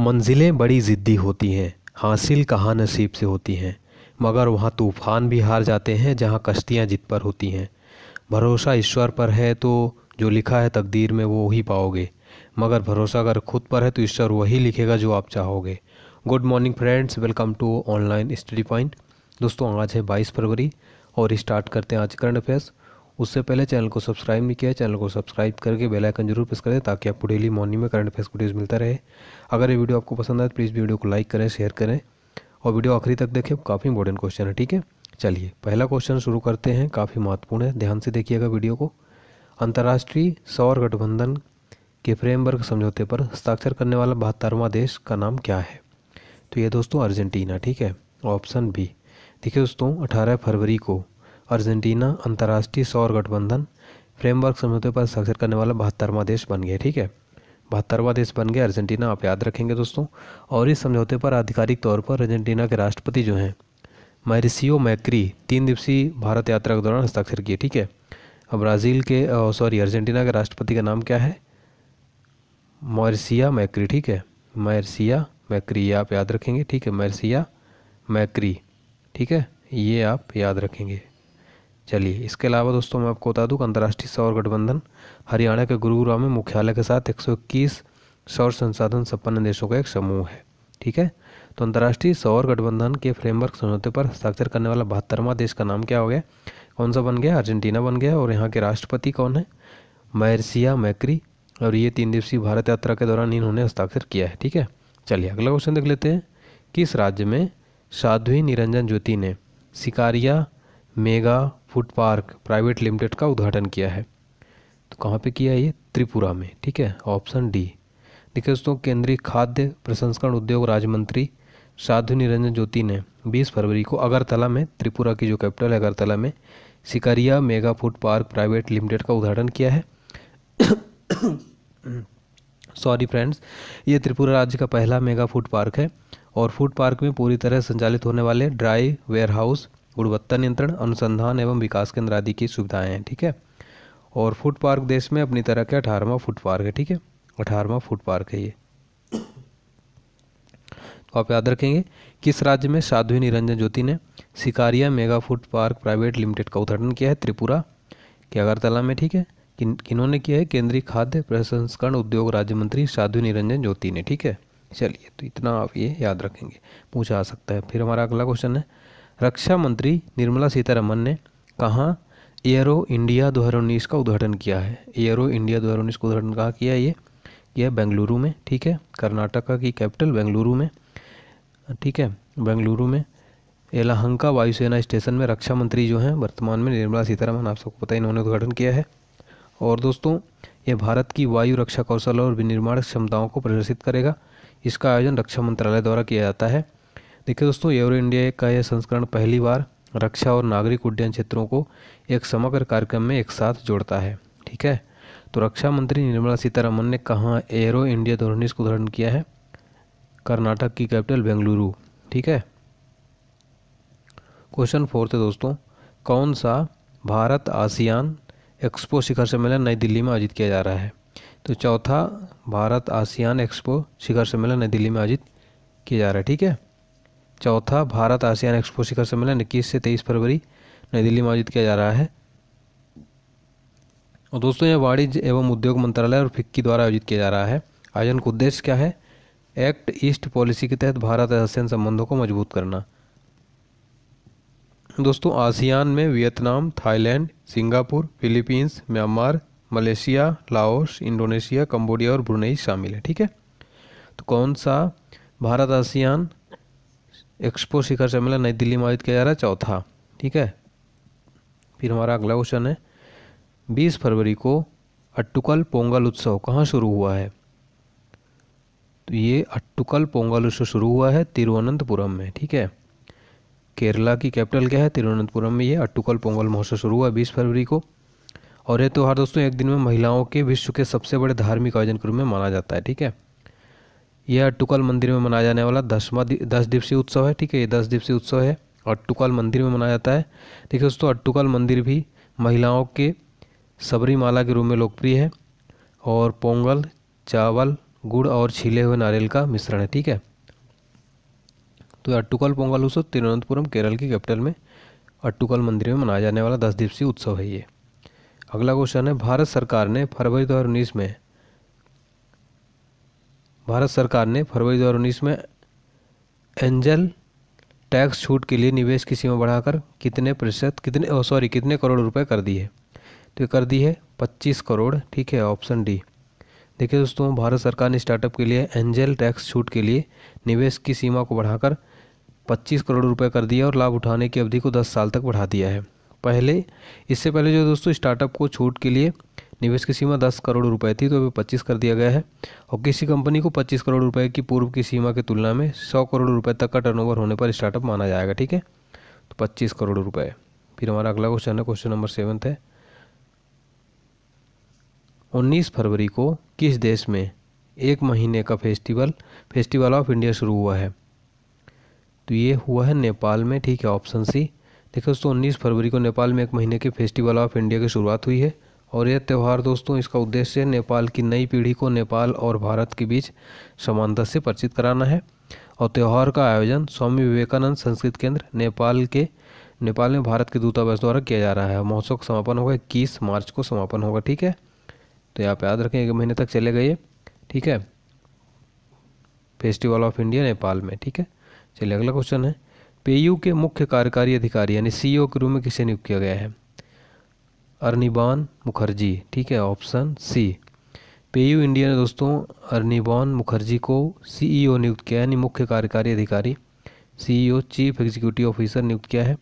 मंजिलें बड़ी ज़िद्दी होती हैं हासिल कहाँ नसीब से होती हैं मगर वहाँ तूफ़ान भी हार जाते हैं जहाँ कश्तियाँ जिद पर होती हैं भरोसा ईश्वर पर है तो जो लिखा है तकदीर में वो ही पाओगे मगर भरोसा अगर खुद पर है तो ईश्वर वही लिखेगा जो आप चाहोगे good morning friends welcome to online study point दोस्तों आज है 22 फरवरी और स्टार्ट करते हैं आज करंट अफेयर्स उससे पहले चैनल को सब्सक्राइब नहीं किया चैनल को सब्सक्राइब करके बेल आइकन जरूर प्रेस करें ताकि आपको डेली मॉर्निंग में करंट अफेयर्स वीडियोज़ मिलता रहे अगर ये वीडियो आपको पसंद आए तो प्लीज़ वीडियो को लाइक करें शेयर करें और वीडियो आखिरी तक देखें काफ़ी इंपॉर्टेंट क्वेश्चन है ठीक है चलिए पहला क्वेश्चन शुरू करते हैं काफ़ी महत्वपूर्ण है ध्यान से देखिएगा वीडियो को अंतर्राष्ट्रीय सौर गठबंधन के फ्रेमवर्क समझौते पर हस्ताक्षर करने वाला बहत्तरवा देश का नाम क्या है तो ये दोस्तों अर्जेंटीना ठीक है ऑप्शन बी देखिए दोस्तों अठारह फरवरी को अर्जेंटीना अंतर्राष्ट्रीय सौर गठबंधन फ्रेमवर्क समझौते पर हस्ताक्षर करने वाला बहत्तरवा देश बन गया ठीक है बहत्तरवा देश बन गया अर्जेंटीना आप याद रखेंगे दोस्तों और इस समझौते पर आधिकारिक तौर पर अर्जेंटीना के राष्ट्रपति जो हैं मैरिसियो मैक्री तीन दिवसीय भारत यात्रा के दौरान हस्ताक्षर किए ठीक है अब ब्राज़ील के सॉरी अर्जेंटीना के राष्ट्रपति का नाम क्या है मॉरिसिया मैक्री ठीक है मैरसिया मैक्री आप याद रखेंगे ठीक है मैरसिया मैक्री ठीक है ये आप याद रखेंगे चलिए इसके अलावा दोस्तों मैं आपको बता दूँ अंतर्राष्ट्रीय सौर गठबंधन हरियाणा के गुरुग्राम में मुख्यालय के साथ इक्कीस सौर संसाधन संपन्न देशों का एक समूह है ठीक है तो अंतर्राष्ट्रीय सौर गठबंधन के फ्रेमवर्क समझौते पर हस्ताक्षर करने वाला बहत्तरवा देश का नाम क्या हो गया कौन सा बन गया अर्जेंटीना बन गया और यहाँ के राष्ट्रपति कौन है मैरसिया मैक्री और ये तीन दिवसीय भारत यात्रा के दौरान इन्होंने हस्ताक्षर किया है ठीक है चलिए अगला क्वेश्चन देख लेते हैं किस राज्य में साध्वी निरंजन ज्योति ने Sikaria mega food park private limited का उद्घाटन किया है तो कहाँ पे किया है ये त्रिपुरा में ठीक है ऑप्शन डी देखिए दोस्तों केंद्रीय खाद्य प्रसंस्करण उद्योग राज्य मंत्री साधु निरंजन ज्योति ने 20 फरवरी को अगरतला में त्रिपुरा की जो कैपिटल है अगरतला में Sikaria mega food park private limited का उद्घाटन किया है सॉरी फ्रेंड्स ये त्रिपुरा राज्य का पहला मेगा फूड पार्क है और फूड पार्क में पूरी तरह संचालित होने वाले ड्राई वेयर हाउस गुणवत्ता नियंत्रण अनुसंधान एवं विकास केंद्र आदि की सुविधाएँ हैं ठीक है और फूड पार्क देश में अपनी तरह के अठारहवा फूड पार्क है ठीक है अठारहवा फूड पार्क है ये तो आप याद रखेंगे किस राज्य में साध्वी निरंजन ज्योति ने Sikaria mega food park private limited का उद्घाटन किया है त्रिपुरा के अगरतला में ठीक है किन किन्होंने किया है केंद्रीय खाद्य प्रसंस्करण उद्योग राज्य मंत्री साधु निरंजन ज्योति ने ठीक है चलिए तो इतना आप ये याद रखेंगे पूछा आ सकता है फिर हमारा अगला क्वेश्चन है रक्षा मंत्री निर्मला सीतारमन ने कहा एयरो इंडिया दो का उद्घाटन किया है एयरो इंडिया दो का उद्घाटन कहा किया ये किया बेंगलुरु में ठीक है कर्नाटका की कैपिटल बेंगलुरु में ठीक है बेंगलुरु में एलाहंका वायुसेना स्टेशन में रक्षा मंत्री जो हैं वर्तमान में निर्मला सीतारमन आप सबको पता है इन्होंने उद्घाटन किया है और दोस्तों ये भारत की वायु रक्षा कौशल और विनिर्माण क्षमताओं को प्रदर्शित करेगा इसका आयोजन रक्षा मंत्रालय द्वारा किया जाता है देखिए दोस्तों एयरो इंडिया का यह संस्करण पहली बार रक्षा और नागरिक उड्डयन क्षेत्रों को एक समग्र कार्यक्रम में एक साथ जोड़ता है ठीक है तो रक्षा मंत्री निर्मला सीतारमन ने कहा एयरो इंडिया दो को उद्घाटन किया है कर्नाटक की कैपिटल बेंगलुरु ठीक है क्वेश्चन फोर्थ है दोस्तों कौन सा भारत आसियान एक्सपो शिखर सम्मेलन नई दिल्ली में आयोजित किया जा रहा है तो चौथा भारत आसियान एक्सपो शिखर सम्मेलन नई दिल्ली में आयोजित किया जा रहा है ठीक है चौथा भारत आसियान एक्सपो शिखर सम्मेलन इक्कीस से तेईस फरवरी नई दिल्ली में आयोजित किया जा रहा है और दोस्तों यह वाणिज्य एवं उद्योग मंत्रालय और फिक्की द्वारा आयोजित किया जा रहा है आयोजन का उद्देश्य क्या है एक्ट ईस्ट पॉलिसी के तहत भारत आसियान संबंधों को मजबूत करना दोस्तों आसियान में Vietnam Thailand Singapore Philippines Myanmar Malaysia Laos Indonesia Cambodia और ब्रुनेई शामिल है ठीक है तो कौन सा भारत आसियान एक्सपो शिखर सम्मेलन नई दिल्ली में आयोजित किया जा रहा है चौथा ठीक है फिर हमारा अगला क्वेश्चन है बीस फरवरी को अट्टुकल पोंगल उत्सव कहाँ शुरू हुआ है तो ये अट्टुकल पोंगल उत्सव शुरू हुआ है तिरुवनंतपुरम में ठीक है केरला की कैपिटल क्या है तिरुवनंतपुरम में ये अट्टुकल पोंगल महोत्सव शुरू हुआ बीस फरवरी को और ये त्यौहार तो दोस्तों एक दिन में महिलाओं के विश्व के सबसे बड़े धार्मिक आयोजन के रूप में माना जाता है ठीक है यह टुकल मंदिर में मनाया जाने वाला दसवा दस दिवसीय उत्सव है ठीक है ये दस दिवसीय उत्सव है अट्टुकल मंदिर में मनाया जाता है देखिए दोस्तों अट्टुकल मंदिर भी महिलाओं के सबरीमाला के रूप में लोकप्रिय है और पोंगल चावल गुड़ और छीले हुए नारियल का मिश्रण है ठीक है तो अट्टुकल पोंगल उत्सव तिरुवनंतपुरम केरल की कैपिटल में अट्टुकल मंदिर में मनाया जाने वाला दस दिवसीय उत्सव है ये अगला क्वेश्चन है भारत सरकार ने फरवरी दो में भारत सरकार ने फरवरी 2019 में एंजल टैक्स छूट के लिए निवेश की सीमा बढ़ाकर कितने प्रतिशत कितने सॉरी कितने करोड़ रुपए कर दिए है तो कर दी है पच्चीस करोड़ ठीक है ऑप्शन डी देखिए दोस्तों भारत सरकार ने स्टार्टअप के लिए एंजल टैक्स छूट के लिए निवेश की सीमा को बढ़ाकर 25 करोड़ रुपए कर दिया और लाभ उठाने की अवधि को 10 साल तक बढ़ा दिया है पहले इससे पहले जो दोस्तों स्टार्टअप को छूट के लिए निवेश की सीमा दस करोड़ रुपए थी तो अभी पच्चीस कर दिया गया है और किसी कंपनी को पच्चीस करोड़ रुपए की पूर्व की सीमा की तुलना में सौ करोड़ रुपए तक का टर्नओवर होने पर स्टार्टअप माना जाएगा ठीक है तो पच्चीस करोड़ रुपए फिर हमारा अगला क्वेश्चन है क्वेश्चन नंबर सेवन्थ है उन्नीस फरवरी को किस देश में एक महीने का फेस्टिवल फेस्टिवल ऑफ इंडिया शुरू हुआ है तो ये हुआ है नेपाल में ठीक है ऑप्शन सी देखो दोस्तों उन्नीस फरवरी को नेपाल में एक महीने के फेस्टिवल ऑफ इंडिया की शुरुआत हुई है और यह त्यौहार दोस्तों इसका उद्देश्य नेपाल की नई पीढ़ी को नेपाल और भारत के बीच समानता से परिचित कराना है और त्यौहार का आयोजन स्वामी विवेकानंद संस्कृत केंद्र नेपाल के नेपाल में भारत के दूतावास द्वारा किया जा रहा है महोत्सव का समापन होगा इक्कीस मार्च को समापन होगा ठीक है तो यहाँ पे याद रखें एक महीने तक चले गए ठीक है फेस्टिवल ऑफ इंडिया नेपाल में ठीक है चलिए अगला क्वेश्चन है पेयू के मुख्य कार्यकारी अधिकारी यानी सीईओ के रूप में किसे नियुक्त किया गया है अर्निबान मुखर्जी ठीक है ऑप्शन सी पेयू इंडिया ने दोस्तों अर्निबान मुखर्जी को सीईओ e नियुक्त किया यानी मुख्य कार्यकारी अधिकारी सीईओ चीफ एग्जीक्यूटिव ऑफिसर नियुक्त किया है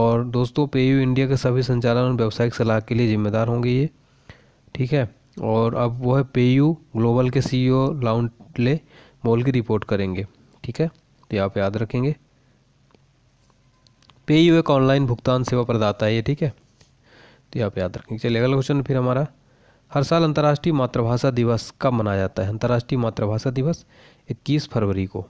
और दोस्तों पेयू इंडिया के सभी संचालन और व्यावसायिक सलाह के लिए जिम्मेदार होंगे ये ठीक है और अब वो है पेयू ग्लोबल के सी ओ e लाउंटले मॉल की रिपोर्ट करेंगे ठीक है तो आप याद रखेंगे पे यू एक ऑनलाइन भुगतान सेवा प्रदाता है ये ठीक है तो आप याद रखेंगे चलिए अगला क्वेश्चन फिर हमारा हर साल अंतर्राष्ट्रीय मातृभाषा दिवस कब मनाया जाता है अंतर्राष्ट्रीय मातृभाषा दिवस 21 फरवरी को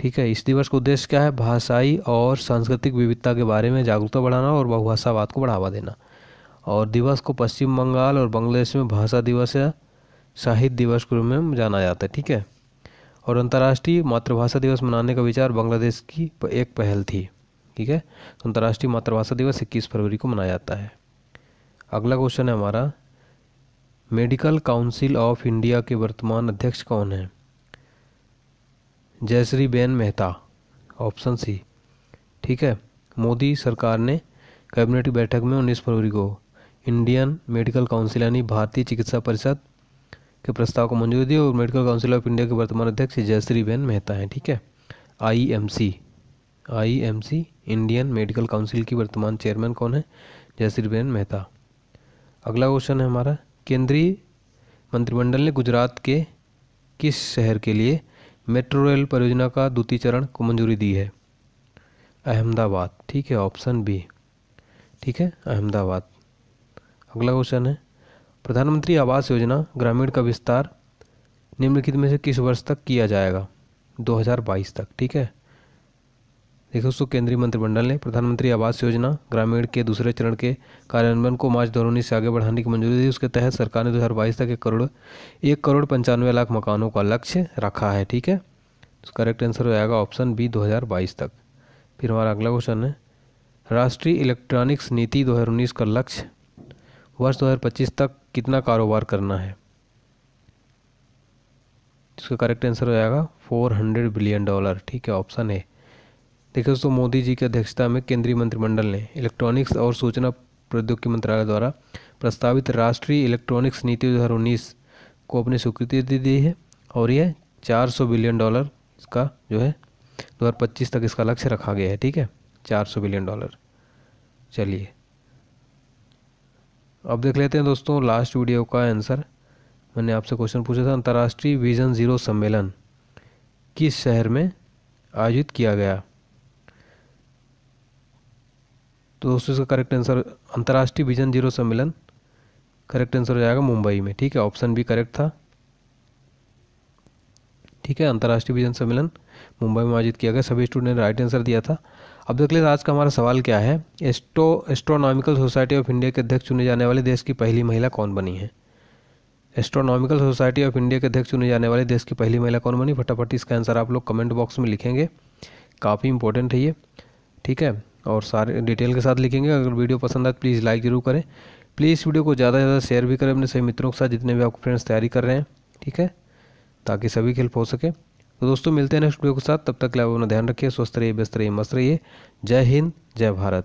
ठीक है इस दिवस का उद्देश्य क्या है भाषाई और सांस्कृतिक विविधता के बारे में जागरूकता बढ़ाना और बहुभाषावाद को बढ़ावा देना और दिवस को पश्चिम बंगाल और बांग्लादेश में भाषा दिवस या साहित्य दिवस के रूप में जाना जाता है ठीक है और अंतर्राष्ट्रीय मातृभाषा दिवस मनाने का विचार बांग्लादेश की एक पहल थी ठीक है तो अंतर्राष्ट्रीय मातृभाषा दिवस इक्कीस फरवरी को मनाया जाता है अगला क्वेश्चन है हमारा मेडिकल काउंसिल ऑफ इंडिया के वर्तमान अध्यक्ष कौन हैं जयश्री बेन मेहता ऑप्शन सी ठीक है मोदी सरकार ने कैबिनेट की बैठक में 19 फरवरी को इंडियन मेडिकल काउंसिल यानी भारतीय चिकित्सा परिषद के प्रस्ताव को मंजूरी दी और मेडिकल काउंसिल ऑफ इंडिया के वर्तमान अध्यक्ष जयश्री बेन मेहता हैं ठीक है I I M C M C Indian Medical Council की वर्तमान चेयरमैन कौन है जयश्री बेन मेहता अगला क्वेश्चन है हमारा केंद्रीय मंत्रिमंडल ने गुजरात के किस शहर के लिए मेट्रो रेल परियोजना का द्वितीय चरण को मंजूरी दी है अहमदाबाद ठीक है ऑप्शन बी ठीक है अहमदाबाद अगला क्वेश्चन है प्रधानमंत्री आवास योजना ग्रामीण का विस्तार निम्नलिखित में से किस वर्ष तक किया जाएगा 2022 तक ठीक है देखिए दोस्तों केंद्रीय मंत्रिमंडल ने प्रधानमंत्री आवास योजना ग्रामीण के दूसरे चरण के कार्यान्वयन को मार्च दो से आगे बढ़ाने की मंजूरी दी उसके तहत सरकार ने दो तक एक करोड़ एक करोड़ पंचानवे लाख मकानों का लक्ष्य रखा है ठीक है करेक्ट तो आंसर हो जाएगा ऑप्शन बी दो तक फिर हमारा अगला क्वेश्चन है राष्ट्रीय इलेक्ट्रॉनिक्स नीति दो का लक्ष्य वर्ष दो तक कितना कारोबार करना है इसका करेक्ट आंसर हो जाएगा फोर बिलियन डॉलर ठीक है ऑप्शन ए देखिए दोस्तों मोदी जी की अध्यक्षता में केंद्रीय मंत्रिमंडल ने इलेक्ट्रॉनिक्स और सूचना प्रौद्योगिकी मंत्रालय द्वारा प्रस्तावित राष्ट्रीय इलेक्ट्रॉनिक्स नीति दो को अपनी स्वीकृति दे दी है और यह 400 बिलियन डॉलर का जो है 2025 तक इसका लक्ष्य रखा गया है ठीक है 400 बिलियन डॉलर चलिए अब देख लेते हैं दोस्तों लास्ट वीडियो का आंसर मैंने आपसे क्वेश्चन पूछा था अंतर्राष्ट्रीय विजन जीरो सम्मेलन किस शहर में आयोजित किया गया तो दोस्तों इसका करेक्ट आंसर अंतर्राष्ट्रीय विजन जीरो सम्मेलन करेक्ट आंसर हो जाएगा मुंबई में ठीक है ऑप्शन बी करेक्ट था ठीक है अंतर्राष्ट्रीय विजन सम्मेलन मुंबई में आयोजित किया गया सभी स्टूडेंट ने राइट आंसर दिया था अब देख लीजिए आज का हमारा सवाल क्या है astro astronomical society of India के अध्यक्ष चुने जाने वाले देश की पहली महिला कौन बनी है एस्ट्रोनॉमिकल सोसाइटी ऑफ इंडिया के अध्यक्ष चुने जाने वाले देश की पहली महिला कौन बनी फटाफट इसका आंसर आप लोग कमेंट बॉक्स में लिखेंगे काफ़ी इंपॉर्टेंट है ये ठीक है और सारे डिटेल के साथ लिखेंगे अगर वीडियो पसंद आए तो प्लीज़ लाइक ज़रूर करें प्लीज़ इस वीडियो को ज़्यादा से ज़्यादा शेयर भी करें अपने सभी मित्रों के साथ जितने भी आपके फ्रेंड्स तैयारी कर रहे हैं ठीक है ताकि सभी खेल हो सके तो दोस्तों मिलते हैं नेक्स्ट वीडियो के साथ तब तक के अपना ध्यान रखिए स्वस्थ रहिए व्यस्त रहिए मस्त रहिए जय हिंद जय भारत